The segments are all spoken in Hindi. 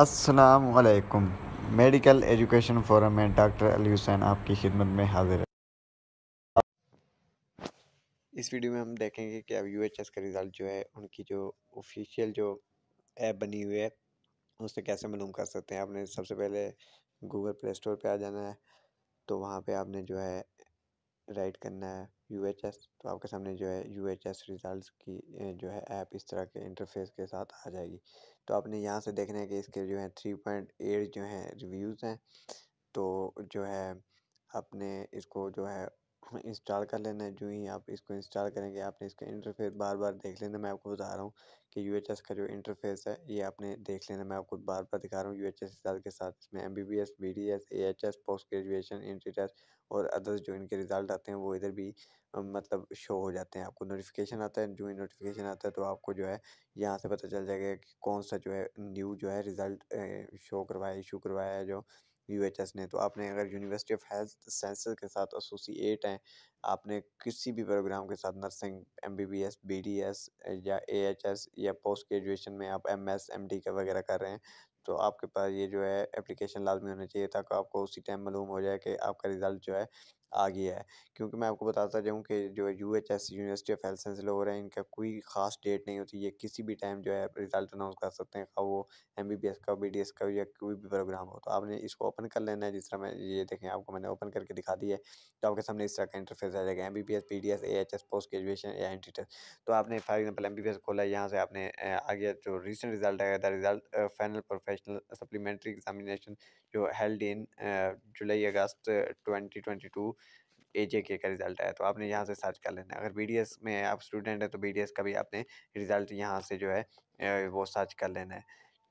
असलकुम मेडिकल एजुकेशन फोरम में डॉक्टर अली हुसैन आपकी खिदमत में हाजिर है इस वीडियो में हम देखेंगे कि अब यूएचएस का रिज़ल्ट जो है उनकी जो ऑफिशियल जो ऐप बनी हुई है उससे कैसे मालूम कर सकते हैं आपने सबसे पहले गूगल प्ले स्टोर पर आ जाना है तो वहाँ पे आपने जो है राइट करना है यू एच एस तो आपके सामने जो है यू एच एस रिज़ल्ट की जो है ऐप इस तरह के इंटरफेस के साथ आ जाएगी तो आपने यहाँ से देखना है कि इसके जो है थ्री पॉइंट एट जो हैं रिव्यूज़ हैं तो जो है आपने इसको जो है इंस्टॉल कर लेना है जो ही आप इसको इंस्टॉल करेंगे आपने इसका इंटरफेस बार बार देख लेना मैं आपको बता रहा हूँ कि यू का जो इंटरफेस है ये आपने देख लेना मैं आपको बार बार दिखा रहा हूँ यू एच के साथ इसमें M B B S B D S H S post graduation inter test और अदर्स जो इनके रिज़ल्ट आते हैं वो इधर भी मतलब शो हो जाते हैं आपको नोटिफिकेशन आता है जो ही नोटिफिकेशन आता है तो आपको जो है यहाँ से पता चल जाएगा कि कौन सा जो है न्यू जो है रिज़ल्ट शो करवाया इशू करवाया है जो यू ने तो आपने अगर यूनिवर्सिटी ऑफ हेल्थ साइंसेज के साथ एसोसिएट हैं आपने किसी भी प्रोग्राम के साथ nursing M B B S B D S या ए एच एस या पोस्ट ग्रेजुएशन में आप एम एस एम डी का वगैरह कर रहे हैं तो आपके पास ये जो है एप्लीकेशन लाजमी होना चाहिए ताकि आपको उसी टाइम मालूम हो जाए कि आपका रिज़ल्ट जो है आ गया है क्योंकि मैं आपको बताता जाऊँ कि जो U H S university of health science लोग हैं इनका कोई ख़ास डेट नहीं होती ये किसी भी टाइम जो है रिज़ल्ट अनाउंस कर सकते हैं वो एम बी बी एस का बी डी एस का या कोई भी प्रोग्राम हो तो आपने इसको ओपन कर लेना है जिस तरह मैं ये देखें आपको मैंने ओपन करके दिखा दी है तो आपके सामने इस तरह का इंटरफेस आ जाएगा M B B S P D S A H S post graduation या एन टी टेस्ट तो आपने for example M B B S खोला यहाँ से आपने आगे जो रिसेंट रिजल्ट आया था result final professional supplementary examination जो held in July August twenty twenty two A J K का रिजल्ट आया तो आपने यहाँ से सर्च कर लेना अगर बी में आप स्टूडेंट हैं तो बी का भी आपने रिज़ल्ट यहाँ से जो है वो सर्च कर लेना है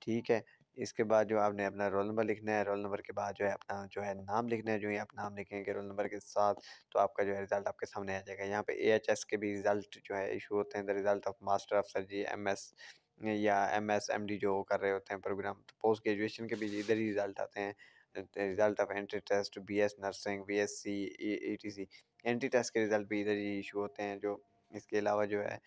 ठीक है इसके बाद जो आपने अपना रोल नंबर लिखना है रोल नंबर के बाद जो है अपना जो है नाम लिखना है जो ही आप नाम लिखेंगे रोल नंबर के साथ तो आपका जो है रिज़ल्ट आपके सामने आ जाएगा यहाँ पे एएचएस के भी रिज़ल्ट जो है इशू होते हैं the result of master of surgery MS या एम एस एम डी जो कर रहे होते हैं प्रोग्राम तो पोस्ट ग्रेजुएशन के भी इधर ही रिज़ल्ट आते हैं result of entry test B S nursing B S C A T C entry test के रिज़ल्ट भी इधर ही इशू होते हैं जो इसके अलावा जो है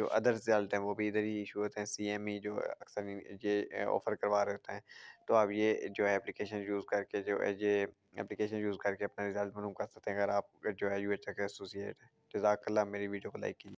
जो अदर रिजल्ट हैं वो भी इधर ही इशू होते हैं सी एम ई जो अक्सर ये ऑफ़र करवा रहे होते हैं तो आप ये जो है एप्लीकेशन यूज़ करके जो है ये एप्लीकेशन यूज़ करके अपना रिज़ल्ट मालूम कर सकते हैं अगर आप जो है यू एच एस एसोसिएट जजाकल्ला मेरी वीडियो को लाइक कीजिए